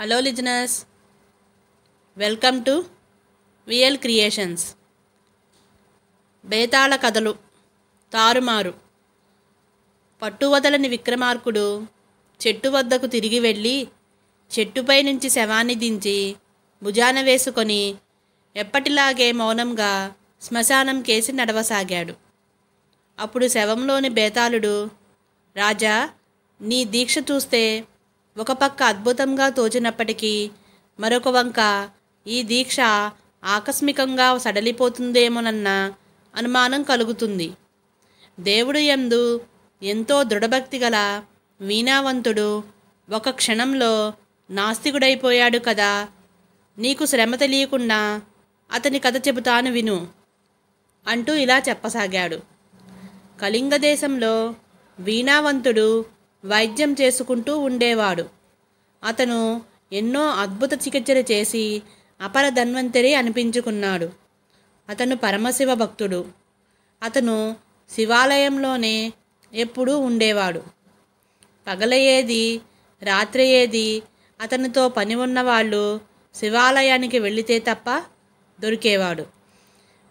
hello listeners welcome to VL creations Betala కథలు తారుమారు పట్టువదలని విక్రమార్కుడు చెట్టు వద్దకు తిరిగి వెళ్ళి చెట్టుపై నుంచి శవాన్ని దించి భుజాన వేసుకొని ఎప్పటిలాగే మౌనంగా శ్మశానం కేసి నడవసాగాడు అప్పుడు శవంలోని బేతాళుడు రాజా నీ దీక్ష చూస్తే ఒక పక్క అద్భుతంగా తోచినప్పటికీ మరొక వంక ఈ దీక్ష ఆకస్మికంగా సడలిపోతుందేమోనన్న అనుమానం కలుగుతుంది దేవుడు ఎందు ఎంతో దృఢభక్తి గల వీణావంతుడు ఒక క్షణంలో నాస్తికుడైపోయాడు కదా నీకు శ్రమ తెలియకుండా అతని కథ చెబుతాను విను అంటూ ఇలా చెప్పసాగాడు కళింగ దేశంలో వీణావంతుడు వైద్యం చేసుకుంటూ ఉండేవాడు అతను ఎన్నో అద్భుత చికిత్సలు చేసి అపర ధన్వంతరి అనిపించుకున్నాడు అతను పరమశివ భక్తుడు అతను శివాలయంలోనే ఎప్పుడూ ఉండేవాడు పగలయ్యేది రాత్రయ్యేది అతనితో పని ఉన్నవాళ్ళు శివాలయానికి వెళితే తప్ప దొరికేవాడు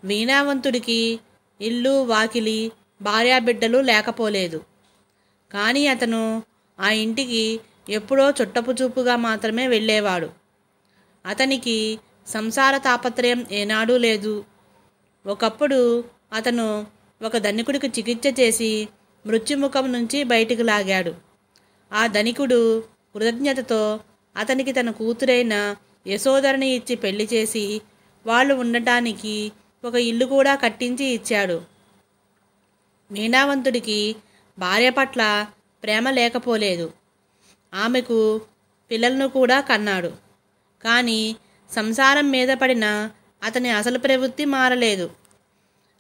వీణావంతుడికి ఇల్లు వాకిలి భార్యాబిడ్డలు లేకపోలేదు కానీ అతను ఆ ఇంటికి ఎప్పుడో చుట్టపు చూపుగా మాత్రమే వెళ్ళేవాడు అతనికి సంసార తాపత్రయం ఏనాడూ లేదు ఒకప్పుడు అతను ఒక ధనికుడికి చికిత్స చేసి మృత్యుముఖం నుంచి బయటికి లాగాడు ఆ ధనికుడు కృతజ్ఞతతో అతనికి తన కూతురైన యశోదరిని ఇచ్చి పెళ్లి చేసి వాళ్ళు ఉండటానికి ఒక ఇల్లు కూడా కట్టించి ఇచ్చాడు మీనావంతుడికి భార్య పట్ల ప్రేమ లేకపోలేదు ఆమెకు పిల్లలను కూడా కన్నాడు కానీ సంసారం మీద పడిన అతని అసలు ప్రవృత్తి మారలేదు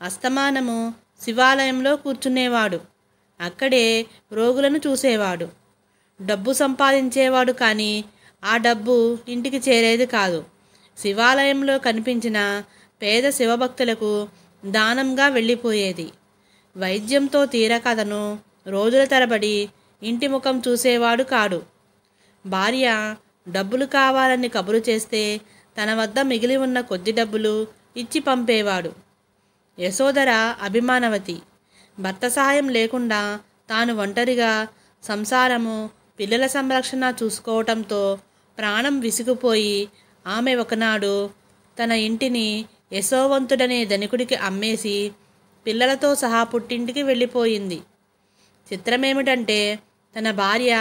అస్తమానము శివాలయంలో కూర్చునేవాడు అక్కడే రోగులను చూసేవాడు డబ్బు సంపాదించేవాడు కానీ ఆ డబ్బు ఇంటికి చేరేది కాదు శివాలయంలో కనిపించిన పేద శివభక్తులకు దానంగా వెళ్ళిపోయేది వైద్యంతో తీరకథను రోజుల తరబడి ఇంటి ముఖం చూసేవాడు కాడు భార్య డబ్బులు కావాలని కబురు చేస్తే తన వద్ద మిగిలి ఉన్న కొద్ది డబ్బులు ఇచ్చి పంపేవాడు యశోదర అభిమానవతి భర్త సహాయం లేకుండా తాను ఒంటరిగా సంసారము పిల్లల సంరక్షణ చూసుకోవటంతో ప్రాణం విసిగిపోయి ఆమె ఒకనాడు తన ఇంటిని యశోవంతుడనే ధనికుడికి అమ్మేసి పిల్లలతో సహా పుట్టింటికి వెళ్ళిపోయింది చిత్రమేమిటంటే తన భార్య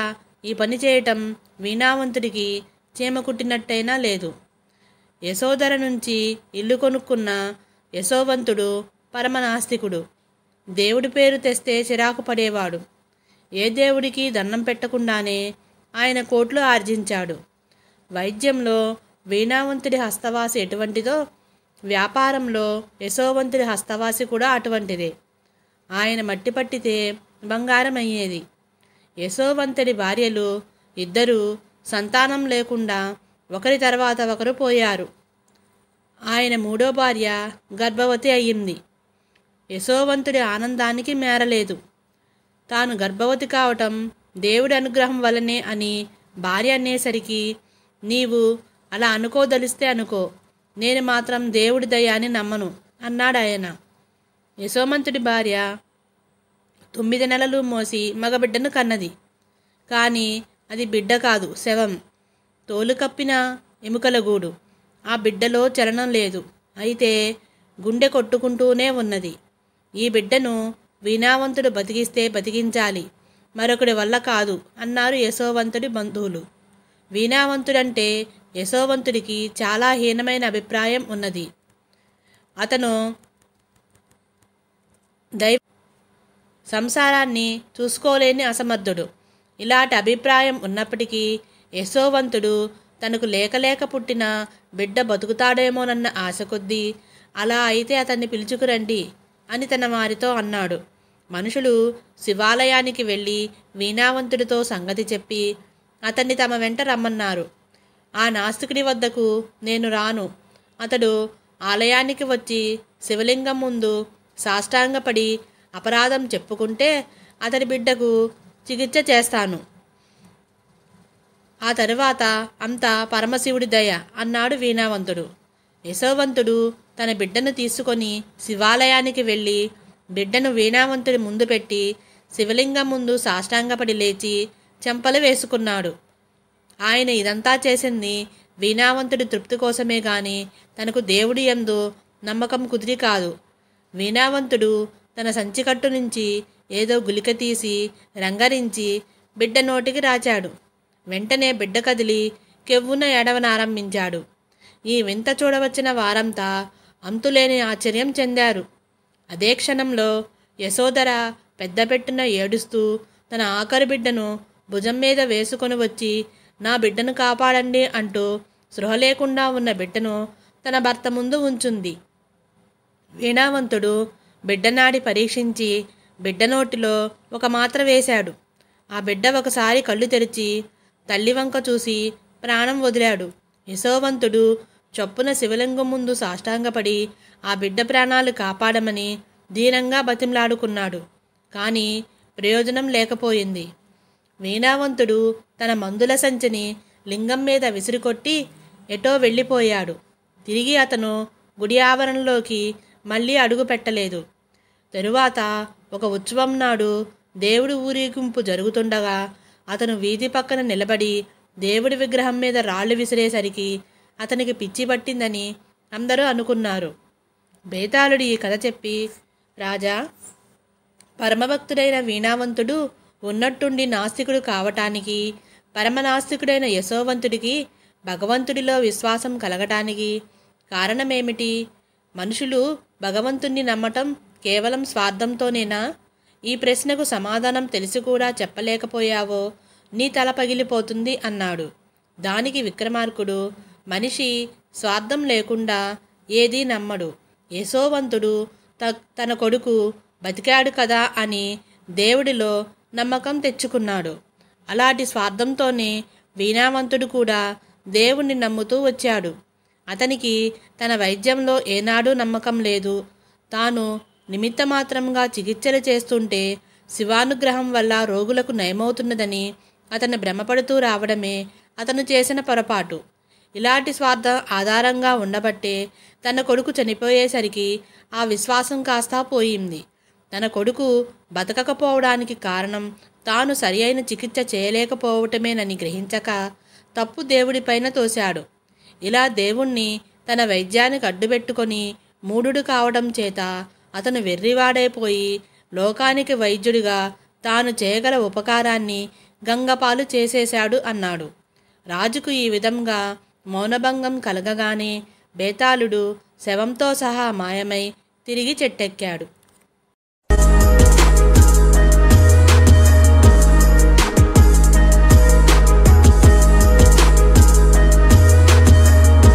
ఈ పని చేయటం వీణావంతుడికి చీమకుట్టినట్టయినా లేదు యశోధర నుంచి ఇల్లు కొనుక్కున్న యశోవంతుడు పరమనాస్తికుడు దేవుడి పేరు తెస్తే చిరాకు పడేవాడు ఏ దేవుడికి దండం పెట్టకుండానే ఆయన కోట్లు ఆర్జించాడు వైద్యంలో వీణావంతుడి హస్తవాసి ఎటువంటిదో వ్యాపారంలో యశోవంతుడి హస్తవాసి కూడా అటువంటిదే ఆయన మట్టి పట్టితే బంగారమయ్యేది యశోవంతుడి భార్యలు ఇద్దరూ సంతానం లేకుండా ఒకరి తర్వాత ఒకరు పోయారు ఆయన మూడో భార్య గర్భవతి అయ్యింది యశోవంతుడి ఆనందానికి మేరలేదు తాను గర్భవతి కావటం దేవుడి అనుగ్రహం వలనే అని భార్య అనేసరికి నీవు అలా అనుకోదలిస్తే అనుకో నేను మాత్రం దేవుడి దయాన్ని నమ్మను అన్నాడు ఆయన యశోమంతుడి భార్య తొమ్మిది నెలలు మోసి మగబిడ్డను కన్నది కానీ అది బిడ్డ కాదు శవం తోలు కప్పిన ఎముకల గూడు ఆ బిడ్డలో చలనం లేదు అయితే గుండె కొట్టుకుంటూనే ఉన్నది ఈ బిడ్డను వీణావంతుడు బతికిస్తే బతికించాలి మరొకడి వల్ల కాదు అన్నారు యశోవంతుడి బంధువులు వీణావంతుడంటే యశోవంతుడికి చాలా హీనమైన అభిప్రాయం ఉన్నది అతను దైవ సంసారాన్ని చూసుకోలేని అసమర్థుడు ఇలాంటి అభిప్రాయం ఉన్నప్పటికీ యశోవంతుడు తనకు లేకలేక పుట్టిన బిడ్డ బతుకుతాడేమోనన్న ఆశ కొద్దీ అలా అయితే అతన్ని పిలుచుకురండి అని తన వారితో అన్నాడు మనుషులు శివాలయానికి వెళ్ళి వీణావంతుడితో సంగతి చెప్పి అతన్ని తమ వెంట రమ్మన్నారు ఆ నాస్తికుడి వద్దకు నేను రాను అతడు ఆలయానికి వచ్చి శివలింగం ముందు సాష్టాంగపడి అపరాధం చెప్పుకుంటే అతని బిడ్డకు చికిత్స చేస్తాను ఆ తరువాత అంతా పరమశివుడి దయ అన్నాడు వీణావంతుడు యశోవంతుడు తన బిడ్డను తీసుకొని శివాలయానికి వెళ్ళి బిడ్డను వీణావంతుడి ముందు పెట్టి శివలింగం ముందు సాష్టాంగపడి లేచి చెంపలు వేసుకున్నాడు ఆయన ఇదంతా చేసింది వీణావంతుడి తృప్తి కోసమే గాని తనకు దేవుడి ఎందు నమ్మకం కుదిరి కాదు వీణావంతుడు తన సంచికట్టు నుంచి ఏదో గులిక తీసి రంగరించి బిడ్డ నోటికి రాచాడు వెంటనే బిడ్డ కదిలి కెవ్వున ఎడవనారంభించాడు ఈ వింత చూడవచ్చిన వారంతా అంతులేని ఆశ్చర్యం చెందారు అదే క్షణంలో యశోదర పెద్దపెట్టున ఏడుస్తూ తన ఆఖరి బిడ్డను భుజం మీద వేసుకొని వచ్చి నా బిడ్డను కాపాడండి అంటూ సృహ లేకుండా ఉన్న బిడ్డను తన భర్త ముందు ఉంచుంది వీణావంతుడు బిడ్డనాడి పరీక్షించి బిడ్డ నోటిలో ఒక మాత్ర వేశాడు ఆ బిడ్డ ఒకసారి కళ్ళు తెరిచి తల్లివంక చూసి ప్రాణం వదిలాడు యశోవంతుడు చొప్పున శివలింగం ముందు సాష్టాంగపడి ఆ బిడ్డ ప్రాణాలు కాపాడమని దీనంగా బతిమలాడుకున్నాడు కానీ ప్రయోజనం లేకపోయింది వీణావంతుడు తన మందుల సంచిని లింగం మీద విసిరికొట్టి ఎటో వెళ్ళిపోయాడు తిరిగి అతను గుడి ఆవరణలోకి మళ్ళీ అడుగు పెట్టలేదు తరువాత ఒక ఉత్సవం నాడు దేవుడి ఊరేగింపు జరుగుతుండగా అతను వీధి పక్కన నిలబడి దేవుడి విగ్రహం మీద రాళ్ళు విసిరేసరికి అతనికి పిచ్చి పట్టిందని అందరూ అనుకున్నారు బేతాళుడు ఈ కథ చెప్పి రాజా పరమభక్తుడైన వీణావంతుడు ఉన్నట్టుండి నాస్తికుడు కావటానికి పరమనాస్తికుడైన యశోవంతుడికి భగవంతుడిలో విశ్వాసం కలగటానికి కారణమేమిటి మనుషులు భగవంతుణ్ణి నమ్మటం కేవలం స్వార్థంతోనేనా ఈ ప్రశ్నకు సమాధానం తెలిసి కూడా చెప్పలేకపోయావో నీ తల పగిలిపోతుంది అన్నాడు దానికి విక్రమార్కుడు మనిషి స్వార్థం లేకుండా ఏదీ నమ్మడు యశోవంతుడు త తన కొడుకు బతికాడు కదా అని దేవుడిలో నమ్మకం తెచ్చుకున్నాడు అలాంటి స్వార్థంతోనే వీణావంతుడు కూడా దేవుణ్ణి నమ్ముతూ వచ్చాడు అతనికి తన వైద్యంలో ఏనాడూ నమ్మకం లేదు తాను నిమిత్తమాత్రంగా చికిత్సలు చేస్తుంటే శివానుగ్రహం వల్ల రోగులకు నయమవుతున్నదని అతను భ్రమపడుతూ రావడమే అతను చేసిన పొరపాటు ఇలాంటి స్వార్థం ఆధారంగా ఉండబట్టే తన కొడుకు చనిపోయేసరికి ఆ విశ్వాసం కాస్తా పోయింది తన కొడుకు బతకకపోవడానికి కారణం తాను సరి అయిన చికిత్స చేయలేకపోవటమేనని గ్రహించక తప్పు దేవుడిపైన తోశాడు ఇలా దేవుణ్ణి తన వైద్యానికి అడ్డుపెట్టుకొని మూఢుడు కావడం చేత అతను వెర్రివాడైపోయి లోకానికి వైద్యుడిగా తాను చేయగల ఉపకారాన్ని గంగపాలు చేసేశాడు అన్నాడు రాజుకు ఈ విధంగా మౌనభంగం కలగగానే బేతాళుడు శవంతో సహా మాయమై తిరిగి చెట్టెక్కాడు